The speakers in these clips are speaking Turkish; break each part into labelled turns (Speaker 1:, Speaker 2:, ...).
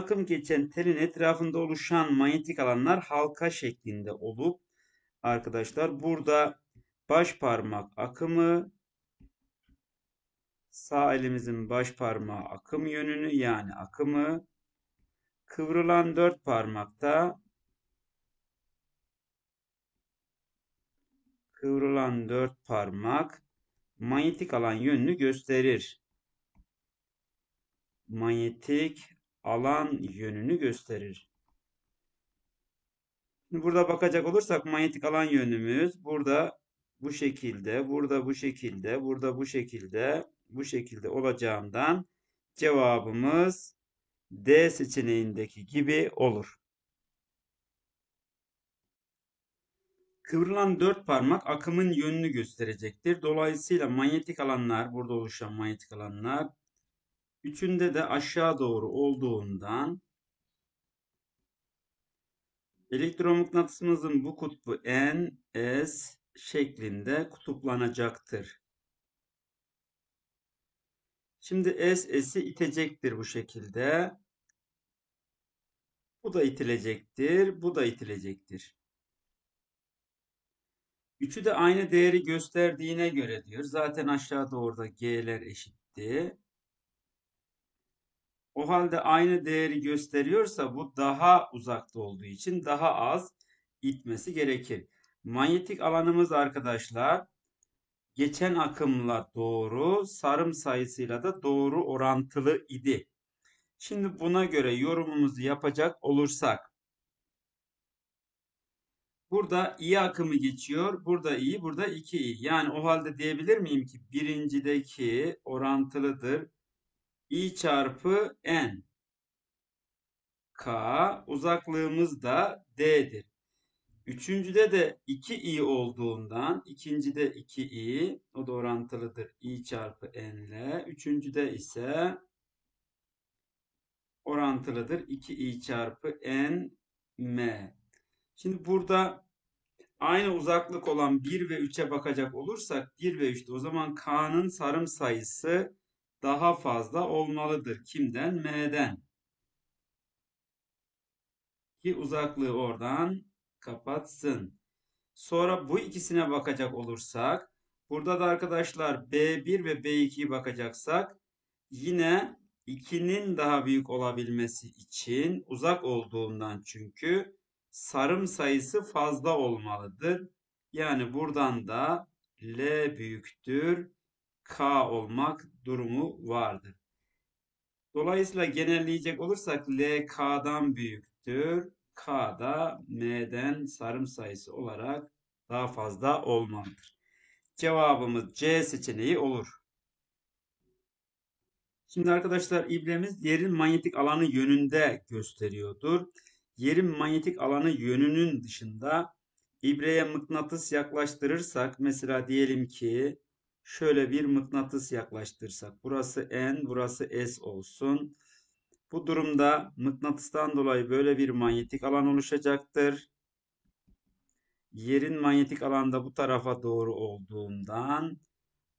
Speaker 1: akım geçen telin etrafında oluşan manyetik alanlar halka şeklinde olup arkadaşlar burada baş parmak akımı sağ elimizin baş parmağı akım yönünü yani akımı kıvrılan dört parmakta kıvrılan dört parmak manyetik alan yönünü gösterir. Manyetik alan yönünü gösterir. Şimdi burada bakacak olursak manyetik alan yönümüz burada bu şekilde, burada bu şekilde, burada bu şekilde, bu şekilde olacağından cevabımız D seçeneğindeki gibi olur. Kıvrılan dört parmak akımın yönünü gösterecektir. Dolayısıyla manyetik alanlar, burada oluşan manyetik alanlar Üçünde de aşağı doğru olduğundan elektromıknatısımızın bu kutbu N, S şeklinde kutuplanacaktır. Şimdi S, S'i itecektir bu şekilde. Bu da itilecektir, bu da itilecektir. Üçü de aynı değeri gösterdiğine göre diyor. Zaten aşağı doğru da G'ler eşitti. O halde aynı değeri gösteriyorsa bu daha uzakta olduğu için daha az itmesi gerekir. Manyetik alanımız arkadaşlar geçen akımla doğru sarım sayısıyla da doğru orantılı idi. Şimdi buna göre yorumumuzu yapacak olursak Burada iyi akımı geçiyor. Burada iyi, burada 2 iyi. Yani o halde diyebilir miyim ki birincideki orantılıdır i çarpı n. K uzaklığımız da d'dir. Üçüncüde de 2i olduğundan ikincide 2i o da orantılıdır i çarpı n ile. Üçüncüde ise orantılıdır 2i çarpı n m. Şimdi burada aynı uzaklık olan 1 ve 3'e bakacak olursak 1 ve 3'te o zaman k'nın sarım sayısı daha fazla olmalıdır. Kimden? M'den. Ki uzaklığı oradan kapatsın. Sonra bu ikisine bakacak olursak burada da arkadaşlar B1 ve B2'yi bakacaksak yine 2'nin daha büyük olabilmesi için uzak olduğundan çünkü sarım sayısı fazla olmalıdır. Yani buradan da L büyüktür K olmak durumu vardır. Dolayısıyla genelleyecek olursak L K'dan büyüktür. K da M'den sarım sayısı olarak daha fazla olmalıdır. Cevabımız C seçeneği olur. Şimdi arkadaşlar ibremiz yerin manyetik alanı yönünde gösteriyordur. Yerin manyetik alanı yönünün dışında ibreye mıknatıs yaklaştırırsak mesela diyelim ki şöyle bir mıknatıs yaklaştırsak. Burası N, burası S olsun. Bu durumda mıknatıstan dolayı böyle bir manyetik alan oluşacaktır. Yerin manyetik alanda bu tarafa doğru olduğundan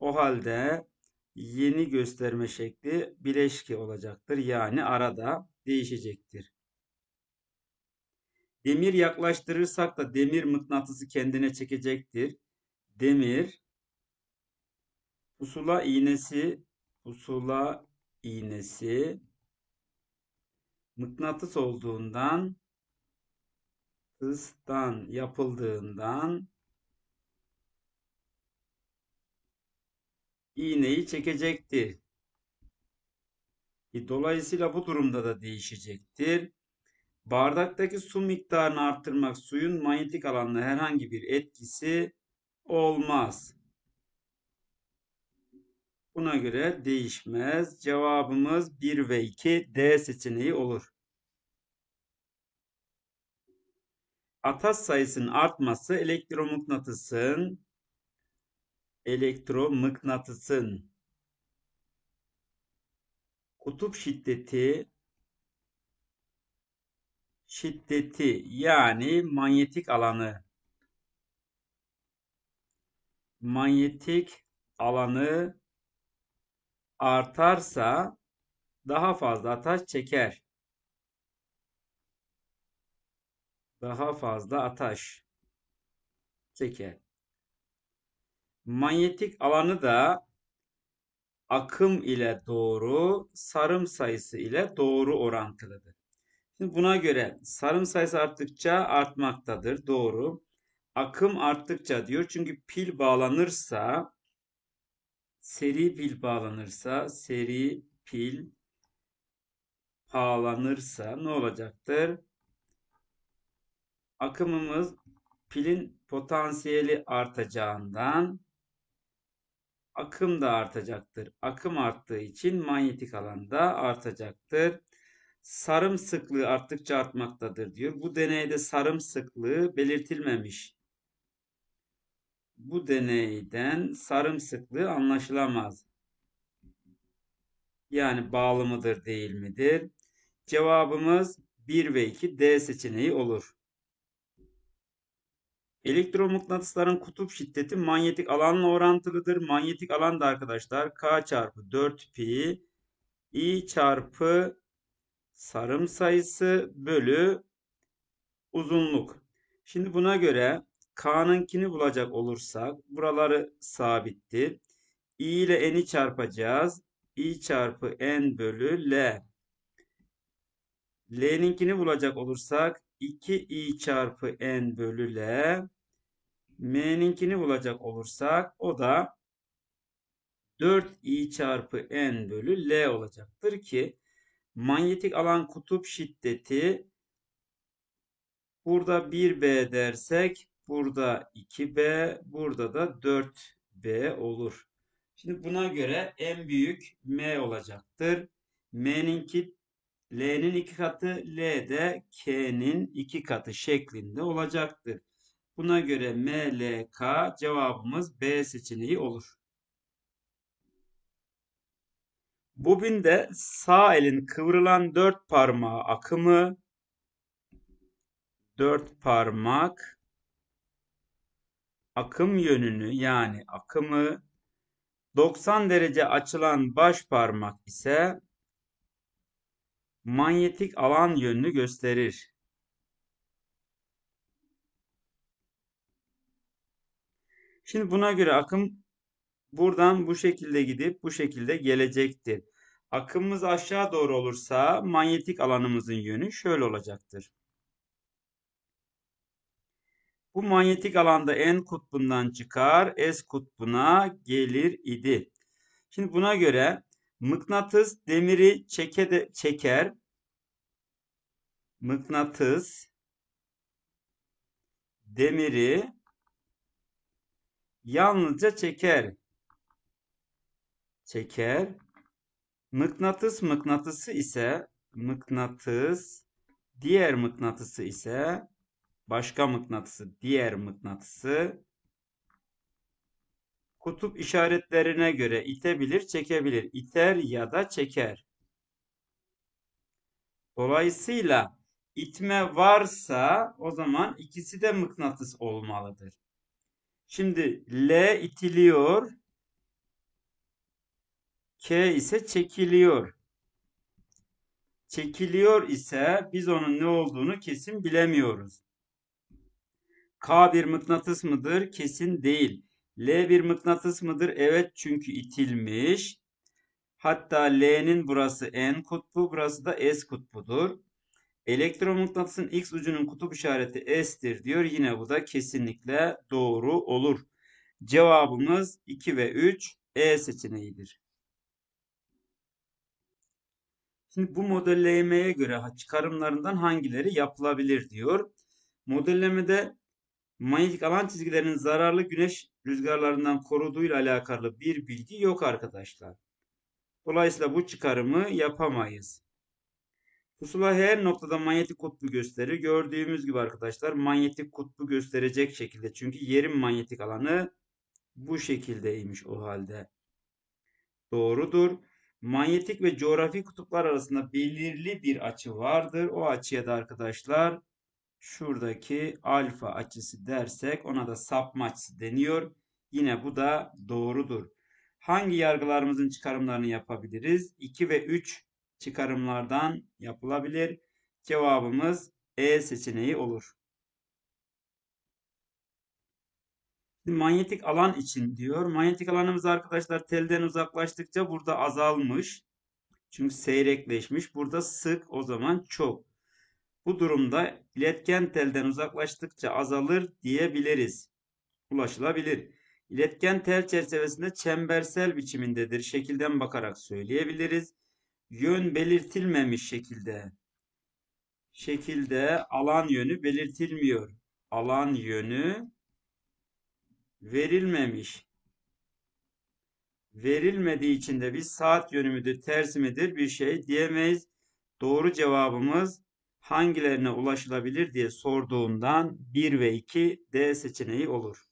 Speaker 1: o halde yeni gösterme şekli bileşki olacaktır. Yani arada değişecektir. Demir yaklaştırırsak da demir mıknatısı kendine çekecektir. Demir Pusula iğnesi, pusula iğnesi mıknatıs olduğundan hızdan yapıldığından iğneyi çekecektir. Dolayısıyla bu durumda da değişecektir. Bardaktaki su miktarını arttırmak suyun manyetik alanla herhangi bir etkisi olmaz. Buna göre değişmez. Cevabımız 1 ve 2 D seçeneği olur. Atas sayısının artması elektromıknatısın elektromıknatısın kutup şiddeti şiddeti yani manyetik alanı manyetik alanı artarsa daha fazla ataş çeker. Daha fazla ataş çeker. Manyetik alanı da akım ile doğru, sarım sayısı ile doğru orantılıdır. Şimdi buna göre sarım sayısı arttıkça artmaktadır. Doğru. Akım arttıkça diyor. Çünkü pil bağlanırsa seri pil bağlanırsa seri pil bağlanırsa ne olacaktır? Akımımız pilin potansiyeli artacağından akım da artacaktır. Akım arttığı için manyetik alan da artacaktır. Sarım sıklığı arttıkça artmaktadır diyor. Bu deneyde sarım sıklığı belirtilmemiş. Bu deneyden sarımsıklığı anlaşılamaz. Yani bağlı mıdır değil midir? Cevabımız 1 ve 2 D seçeneği olur. Elektromıknatısların kutup şiddeti manyetik alanla orantılıdır. Manyetik alan da arkadaşlar K çarpı 4 pi I çarpı sarım sayısı bölü uzunluk. Şimdi buna göre K'nınkini bulacak olursak buraları sabitti. i ile n'i çarpacağız. i çarpı n bölü l. L'ninkini bulacak olursak 2i çarpı n bölü l. M'ninkini bulacak olursak o da 4i çarpı n bölü l olacaktır ki manyetik alan kutup şiddeti burada 1b dersek Burada 2B, burada da 4B olur. Şimdi buna göre en büyük M olacaktır. M'nin ki L'nin iki katı, L de K'nin iki katı şeklinde olacaktır. Buna göre MLK cevabımız B seçeneği olur. Bobinde sağ elin kıvrılan dört parmağı akımı, dört parmak akım yönünü yani akımı 90 derece açılan baş parmak ise manyetik alan yönünü gösterir. Şimdi buna göre akım buradan bu şekilde gidip bu şekilde gelecektir. Akımımız aşağı doğru olursa manyetik alanımızın yönü şöyle olacaktır. Bu manyetik alanda N kutbundan çıkar, S kutbuna gelir idi. Şimdi buna göre mıknatıs demiri çeke de, çeker. Mıknatıs demiri yalnızca çeker. Çeker. Mıknatıs mıknatısı ise mıknatıs diğer mıknatısı ise başka mıknatısı, diğer mıknatısı kutup işaretlerine göre itebilir, çekebilir. İter ya da çeker. Dolayısıyla itme varsa o zaman ikisi de mıknatıs olmalıdır. Şimdi L itiliyor. K ise çekiliyor. Çekiliyor ise biz onun ne olduğunu kesin bilemiyoruz. K bir mıknatıs mıdır? Kesin değil. L bir mıknatıs mıdır? Evet çünkü itilmiş. Hatta L'nin burası N kutbu, burası da S kutbudur. Elektromıknatısın X ucunun kutup işareti S'tir diyor. Yine bu da kesinlikle doğru olur. Cevabımız 2 ve 3 E seçeneğidir. Şimdi bu modellemeye göre çıkarımlarından hangileri yapılabilir diyor. Modellemede manyetik alan çizgilerinin zararlı güneş rüzgarlarından koruduğuyla alakalı bir bilgi yok arkadaşlar. Dolayısıyla bu çıkarımı yapamayız. Pusula her noktada manyetik kutbu gösterir. Gördüğümüz gibi arkadaşlar manyetik kutbu gösterecek şekilde. Çünkü yerin manyetik alanı bu şekildeymiş o halde. Doğrudur. Manyetik ve coğrafi kutuplar arasında belirli bir açı vardır. O açıya da arkadaşlar şuradaki alfa açısı dersek ona da sapma açısı deniyor. Yine bu da doğrudur. Hangi yargılarımızın çıkarımlarını yapabiliriz? 2 ve 3 çıkarımlardan yapılabilir. Cevabımız E seçeneği olur. Manyetik alan için diyor. Manyetik alanımız arkadaşlar telden uzaklaştıkça burada azalmış. Çünkü seyrekleşmiş. Burada sık o zaman çok. Bu durumda iletken telden uzaklaştıkça azalır diyebiliriz. Ulaşılabilir. İletken tel çerçevesinde çembersel biçimindedir. Şekilden bakarak söyleyebiliriz. Yön belirtilmemiş şekilde. Şekilde alan yönü belirtilmiyor. Alan yönü verilmemiş. Verilmediği için de biz saat yönü müdür, tersi midir bir şey diyemeyiz. Doğru cevabımız hangilerine ulaşılabilir diye sorduğundan 1 ve 2 D seçeneği olur.